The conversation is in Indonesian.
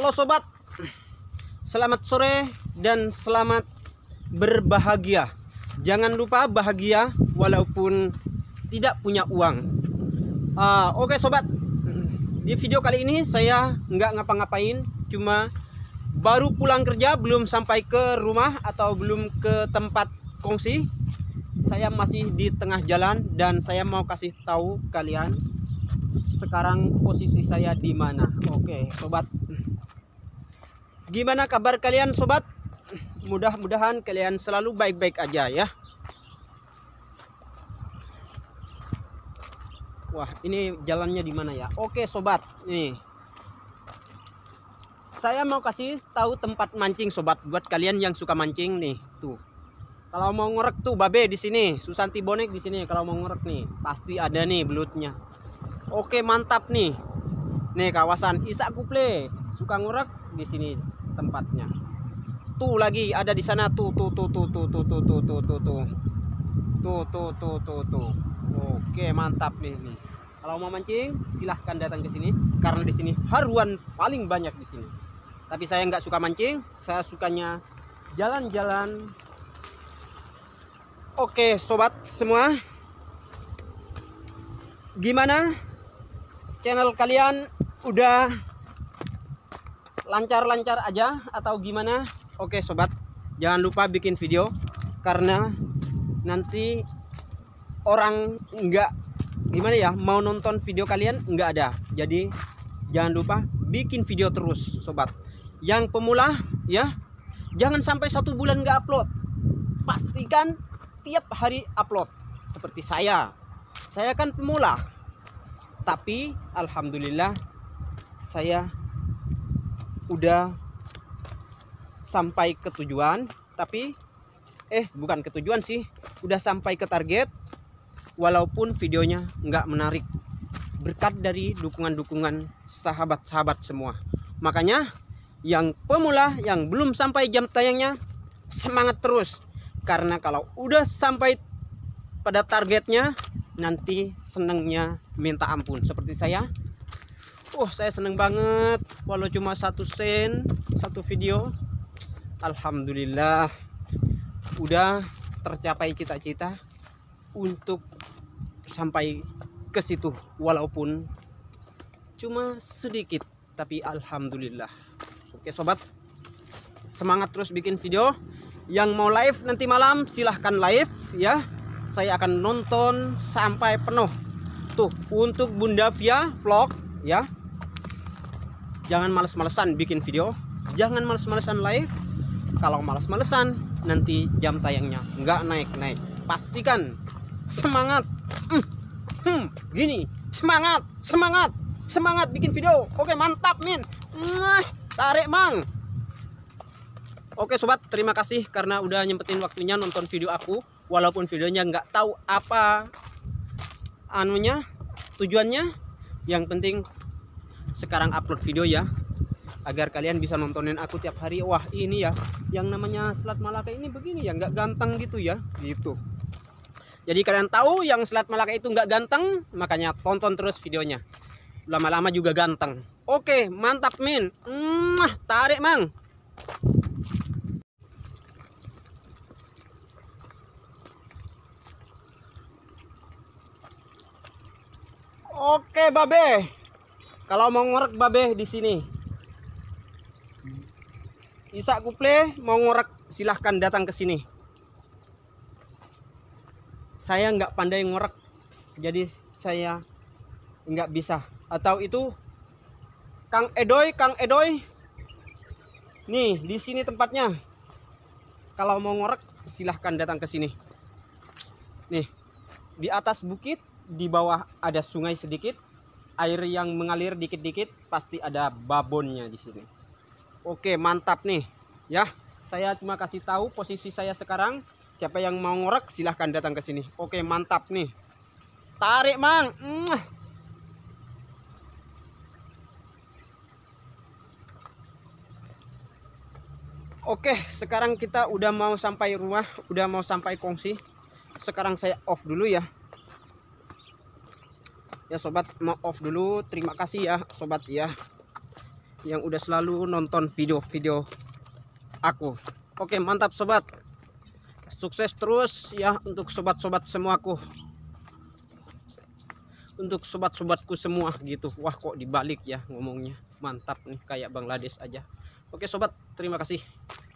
Halo sobat, selamat sore dan selamat berbahagia. Jangan lupa bahagia walaupun tidak punya uang. Uh, Oke okay, sobat, di video kali ini saya nggak ngapa-ngapain, cuma baru pulang kerja, belum sampai ke rumah atau belum ke tempat kongsi. Saya masih di tengah jalan dan saya mau kasih tahu kalian sekarang posisi saya di mana. Oke, okay, sobat Gimana kabar kalian sobat? Mudah-mudahan kalian selalu baik-baik aja ya. Wah, ini jalannya di mana ya? Oke sobat, nih. Saya mau kasih tahu tempat mancing sobat buat kalian yang suka mancing nih, tuh. Kalau mau ngorek tuh babe di sini, Susanti bonek di sini kalau mau ngorek nih, pasti ada nih belutnya. Oke, mantap nih. Nih kawasan Isak Kuple, suka ngorek di sini tempatnya tuh lagi ada di sana tuh tuh tuh tuh tuh tuh tuh tuh tuh tuh tuh tuh tuh tuh tuh tuh oke mantap nih nih kalau mau mancing silahkan datang ke sini karena di sini haruan paling banyak di sini tapi saya nggak suka mancing saya sukanya jalan-jalan oke sobat semua gimana channel kalian udah lancar-lancar aja atau gimana oke sobat jangan lupa bikin video karena nanti orang enggak gimana ya mau nonton video kalian enggak ada jadi jangan lupa bikin video terus sobat yang pemula ya jangan sampai satu bulan enggak upload pastikan tiap hari upload seperti saya saya kan pemula tapi alhamdulillah saya udah sampai ke tujuan tapi eh bukan ke tujuan sih udah sampai ke target walaupun videonya nggak menarik berkat dari dukungan-dukungan sahabat-sahabat semua makanya yang pemula yang belum sampai jam tayangnya semangat terus karena kalau udah sampai pada targetnya nanti senengnya minta ampun seperti saya Wah, saya seneng banget. Walau cuma satu sen, satu video. Alhamdulillah. Udah tercapai cita-cita untuk sampai ke situ walaupun cuma sedikit tapi alhamdulillah. Oke, sobat. Semangat terus bikin video. Yang mau live nanti malam silahkan live ya. Saya akan nonton sampai penuh. Tuh, untuk Bunda Via vlog ya jangan males-malesan bikin video jangan males-malesan live kalau males-malesan nanti jam tayangnya nggak naik-naik pastikan semangat hmm, hmm, gini semangat semangat semangat bikin video oke mantap min nah, tarik mang oke sobat terima kasih karena udah nyempetin waktunya nonton video aku walaupun videonya nggak tahu apa anunya tujuannya yang penting sekarang upload video ya agar kalian bisa nontonin aku tiap hari wah ini ya yang namanya Selat Malaka ini begini ya nggak ganteng gitu ya gitu jadi kalian tahu yang Selat Malaka itu nggak ganteng makanya tonton terus videonya lama-lama juga ganteng oke mantap min Mwah, tarik mang Oke, Babe. Kalau mau ngorek babe di sini. Isak kuple mau ngorek silahkan datang ke sini. Saya nggak pandai ngorek, jadi saya nggak bisa. Atau itu Kang Edoy, Kang Edoy. Nih, di sini tempatnya. Kalau mau ngorek silahkan datang ke sini. Nih, di atas bukit, di bawah ada sungai sedikit, air yang mengalir dikit-dikit pasti ada babonnya di sini. Oke, mantap nih. Ya, saya cuma kasih tahu posisi saya sekarang. Siapa yang mau ngorek silahkan datang ke sini. Oke, mantap nih. Tarik, Mang. Oke, sekarang kita udah mau sampai rumah, udah mau sampai kongsi. Sekarang saya off dulu ya ya sobat mau off dulu terima kasih ya sobat ya yang udah selalu nonton video-video aku oke mantap sobat sukses terus ya untuk sobat-sobat semuaku untuk sobat-sobatku semua gitu wah kok dibalik ya ngomongnya mantap nih kayak Bangladesh aja oke sobat terima kasih